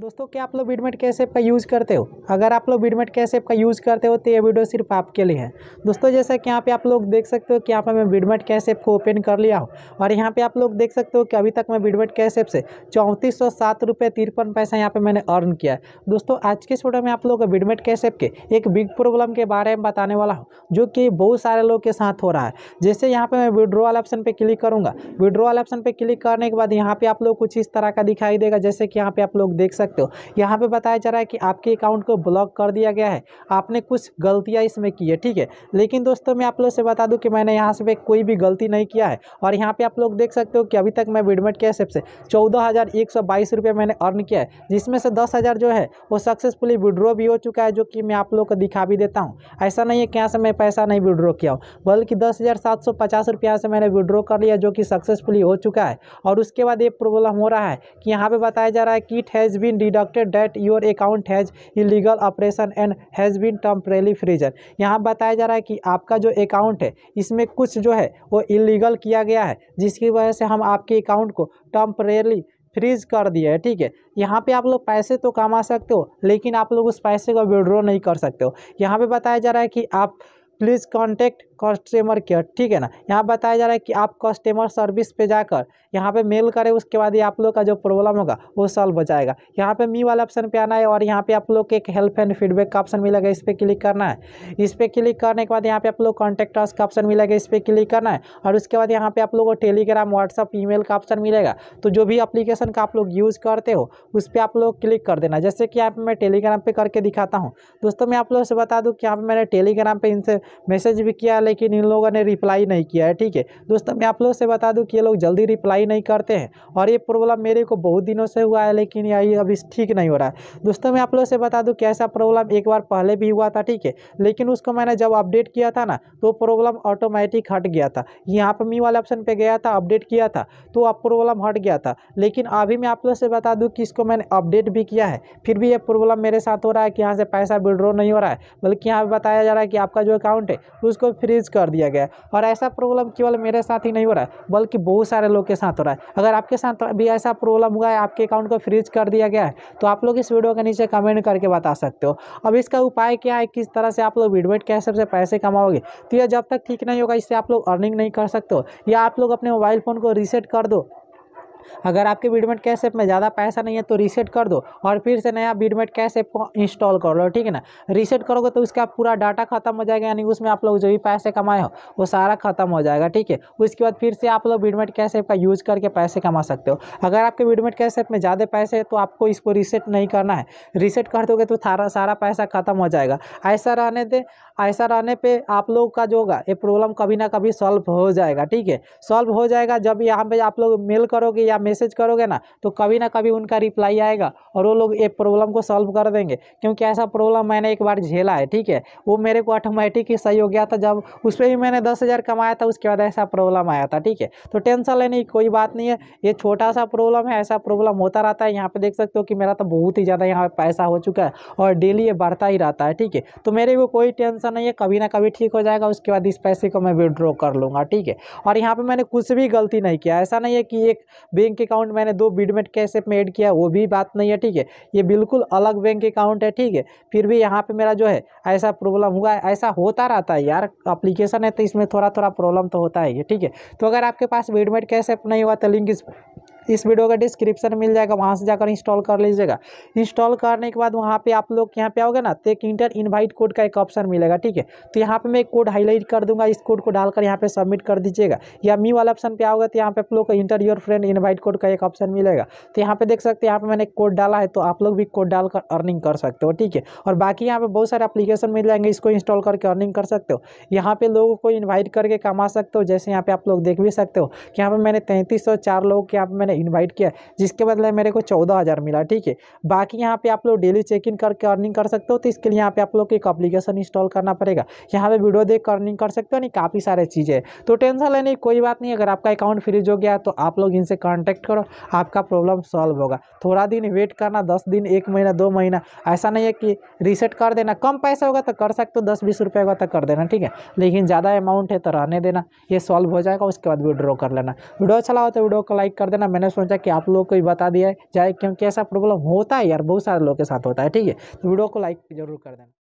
दोस्तों क्या आप लोग बिडमेट कैसेप का यूज़ करते हो अगर आप लोग बिडमेट कैसेप का यूज़ करते हो तो ये वीडियो सिर्फ आपके लिए है दोस्तों जैसा कि यहाँ पे आप लोग देख सकते हो कि यहाँ पे मैं बिडमेट कैसेप को ओपन कर लिया हूँ और यहाँ पे आप लोग देख सकते हो कि अभी तक मैं बिडमेट कैसेप से चौंतीस सौ सात रुपये तिरपन पैसा यहाँ पर मैंने अर्न किया है दोस्तों आज के छोटे में आप लोग बिडमेट कैसेप के एक बिग प्रॉब्लम के बारे में बताने वाला हूँ जो कि बहुत सारे लोग के साथ हो रहा है जैसे यहाँ पर मैं विड्रोवल ऑप्शन पर क्लिक करूँगा विड्रोवल ऑप्शन पर क्लिक करने के बाद यहाँ पर आप लोग कुछ इस तरह का दिखाई देगा जैसे कि यहाँ पर आप लोग देख सकते सकते हो यहाँ पे बताया जा रहा है कि आपके अकाउंट को ब्लॉक कर दिया गया है आपने कुछ गलतियाँ इसमें की है ठीक है लेकिन दोस्तों मैं आप लोग से बता दूँ कि मैंने यहाँ से कोई भी गलती नहीं किया है और यहाँ पर आप लोग देख सकते हो कि अभी तक मैं विडमेट के हिसाब से चौदह मैंने अर्न किया है जिसमें से दस जो है वो सक्सेसफुली विड्रॉ भी हो चुका है जो कि मैं आप लोग को दिखा भी देता हूँ ऐसा नहीं है कि यहाँ से मैं पैसा नहीं विड्रॉ किया हूँ बल्कि दस हज़ार सात सौ पचास रुपया से मैंने विड्रॉ कर लिया जो कि सक्सेसफुली हो चुका है और उसके बाद ये प्रॉब्लम हो रहा है कि यहाँ पे बताया जा रहा है कि it has been detected that your account has illegal operation and has been temporarily frozen यहाँ बताया जा रहा है कि आपका जो अकाउंट है इसमें कुछ जो है वो इलीगल किया गया है जिसकी वजह से हम आपके अकाउंट को टम्परेली फ्रीज कर दिया है ठीक है यहाँ पे आप लोग पैसे तो कमा सकते हो लेकिन आप लोग उस पैसे का विड्रॉ नहीं कर सकते हो यहाँ पे बताया जा रहा है कि आप प्लीज़ कॉन्टेक्ट कस्टमर केयर ठीक है ना यहाँ बताया जा रहा है कि आप कस्टमर सर्विस पे जाकर यहाँ पे मेल करें उसके बाद ही आप लोग का जो प्रॉब्लम होगा वो सॉल्व हो जाएगा यहाँ पे मी वाला ऑप्शन पे आना है और यहाँ पे आप लोग के एक हेल्प एंड फीडबैक का ऑप्शन मिलेगा इस पर क्लिक करना है इस पर क्लिक करने के बाद यहाँ पे आप लोग कॉन्टैक्ट का ऑप्शन मिलेगा इस पर क्लिक करना है और उसके बाद यहाँ पे आप लोग को टेलीग्राम व्हाट्सअप ई का ऑप्शन मिलेगा तो जो भी अप्लीकेशन का आप लोग यूज़ करते हो उस पर आप लोग क्लिक कर देना जैसे कि यहाँ पर मैं टेलीग्राम पर करके दिखाता हूँ दोस्तों मैं आप लोगों से बता दूँ कि यहाँ पर मैंने टेलीग्राम पर इनसे मैसेज भी किया लेकिन इन लोगों ने रिप्लाई नहीं किया है ठीक है दोस्तों मैं आप लोगों से बता दूं कि ये लोग जल्दी रिप्लाई नहीं करते हैं और ये प्रॉब्लम मेरे को बहुत दिनों से हुआ है लेकिन यही अभी ठीक नहीं हो रहा है दोस्तों मैं आप लोगों से बता दूँ कि ऐसा प्रॉब्लम एक बार पहले भी हुआ था ठीक है लेकिन उसको मैंने जब अपडेट किया था ना तो प्रॉब्लम ऑटोमेटिक हट गया था यहाँ पर मी वाले ऑप्शन पर गया था अपडेट किया था तो अब प्रॉब्लम हट गया था लेकिन अभी मैं आप लोग से बता दूँ कि इसको मैंने अपडेट भी किया है फिर भी ये प्रॉब्लम मेरे साथ हो रहा है कि यहाँ से पैसा विड्रॉ नहीं हो रहा है बल्कि यहाँ पर बताया जा रहा है कि आपका जो अकाउंट है उसको फिर डिक्रीज कर दिया गया और ऐसा प्रॉब्लम केवल मेरे साथ ही नहीं हो रहा है बल्कि बहुत सारे लोग के साथ हो रहा है अगर आपके साथ भी ऐसा प्रॉब्लम हुआ है आपके अकाउंट को फ्रीज कर दिया गया है तो आप लोग इस वीडियो के नीचे कमेंट करके बता सकते हो अब इसका उपाय क्या है किस तरह से आप लोग वीडवेट के हिसाब से पैसे कमाओगे तो यह जब तक ठीक नहीं होगा इससे आप लोग अर्निंग नहीं कर सकते हो या आप लोग अपने मोबाइल फ़ोन को रीसेट कर दो अगर आपके बीडमेट कैश ऐप में ज़्यादा पैसा नहीं है तो रीसेट कर दो और फिर से नया बीडमेट कैश ऐप को इंस्टॉल कर लो ठीक है ना रीसेट करोगे तो उसका पूरा डाटा खत्म हो जाएगा यानी उसमें आप लोग जो भी पैसे कमाए हो वो सारा खत्म हो जाएगा ठीक है उसके बाद फिर से आप लोग बीडमेट कैश ऐप का यूज़ करके पैसे कमा सकते हो अगर आपके बीडमेट कैश ऐप में ज़्यादा पैसे है तो आपको इसको रीसेट नहीं करना है रीसेट कर दोगे तो सारा सारा पैसा खत्म हो जाएगा ऐसा रहने दे ऐसा रहने पर आप लोग का जो होगा ये प्रॉब्लम कभी ना कभी सॉल्व हो जाएगा ठीक है सॉल्व हो जाएगा जब यहाँ पर आप लोग मेल करोगे या मैसेज करोगे ना तो कभी ना कभी उनका रिप्लाई आएगा और वो लोग एक प्रॉब्लम को सॉल्व कर देंगे क्योंकि ऐसा प्रॉब्लम मैंने एक बार झेला है ठीक है वो मेरे को ऑटोमेटिक ही सही हो गया था जब उस पर भी मैंने दस हज़ार कमाया था उसके बाद ऐसा प्रॉब्लम आया था ठीक है तो टेंशन लेने की कोई बात नहीं है ये छोटा सा प्रॉब्लम है ऐसा प्रॉब्लम होता रहता है यहाँ पर देख सकते हो कि मेरा तो बहुत ही ज़्यादा यहाँ पर पैसा हो चुका है और डेली ये बढ़ता ही रहता है ठीक है तो मेरे को कोई टेंशन नहीं है कभी ना कभी ठीक हो जाएगा उसके बाद इस पैसे को मैं विड्रॉ कर लूँगा ठीक है और यहाँ पर मैंने कुछ भी गलती नहीं किया ऐसा नहीं है कि एक बैंक अकाउंट मैंने दो बीडमेट ऐप में ऐड किया वो भी बात नहीं है ठीक है ये बिल्कुल अलग बैंक अकाउंट है ठीक है फिर भी यहाँ पे मेरा जो है ऐसा प्रॉब्लम हुआ है ऐसा होता रहता है यार अप्लीकेशन है तो इसमें थोड़ा थोड़ा प्रॉब्लम तो होता है है ठीक है तो अगर आपके पास बीडमेट ऐप नहीं हुआ तो लिंक इस इस वीडियो का डिस्क्रिप्शन मिल जाएगा वहाँ से जाकर इंस्टॉल कर लीजिएगा इंस्टॉल करने के बाद वहाँ पर आप लोग यहाँ पे आओगे ना तो एक इंटर इन्वाइट कोड का एक ऑप्शन मिलेगा ठीक है तो यहाँ पर मैं एक कोड हाईलाइट कर दूंगा इस कोड को डालकर यहाँ पे सबमिट कर दीजिएगा या मी वाला ऑप्शन पर आओगे तो यहाँ पे आप लोग को enter your friend invite code का एक ऑप्शन मिलेगा तो यहाँ पर देख सकते हैं यहाँ पर मैंने कोड डाला है तो आप लोग भी कोड डालकर अर्निंग कर सकते हो ठीक है और बाकी यहाँ पर बहुत सारे अपलीकेशन मिल जाएंगे इसको इंस्टॉल करके अर्निंग कर सकते हो यहाँ पे लोगों को इन्वाइट करके कमा सकते हो जैसे यहाँ पे आप लोग देख भी सकते हो कि यहाँ पे मैंने तैंतीस सौ चार लोग के यहाँ पे मैंने इनवाइट किया जिसके बदले मेरे को चौदह हज़ार मिला ठीक है बाकी यहाँ पे आप लोग डेली चेक इन करके अर्निंग कर सकते हो तो इसके लिए यहाँ पे आप लोग एक अप्लीकेशन इंस्टॉल करना पड़ेगा यहाँ पे वीडियो देख अर्निंग कर सकते हो यानी काफ़ी सारे चीज़ें तो टेंशन लेने की कोई बात नहीं अगर आपका अकाउंट फ्रीज हो गया तो आप लोग इनसे कॉन्टैक्ट करो आपका प्रॉब्लम सॉल्व होगा थोड़ा दिन वेट करना दस दिन एक महीना दो महीना ऐसा नहीं है कि रिसेट कर देना कम पैसा होगा तो कर सकते हो दस बीस रुपये होगा तो कर देना ठीक है लेकिन ज़्यादा अमाउंट है तो रहने देना ये सॉल्व हो जाएगा उसके बाद विड्रॉ कर लेना वीडियो अच्छा लगा तो वीडियो को लाइक कर देना मैंने मैंने सोचा कि आप लोगों को भी बता दिया जाए क्योंकि ऐसा प्रॉब्लम होता है यार बहुत सारे लोग के साथ होता है ठीक है तो वीडियो को लाइक जरूर कर देना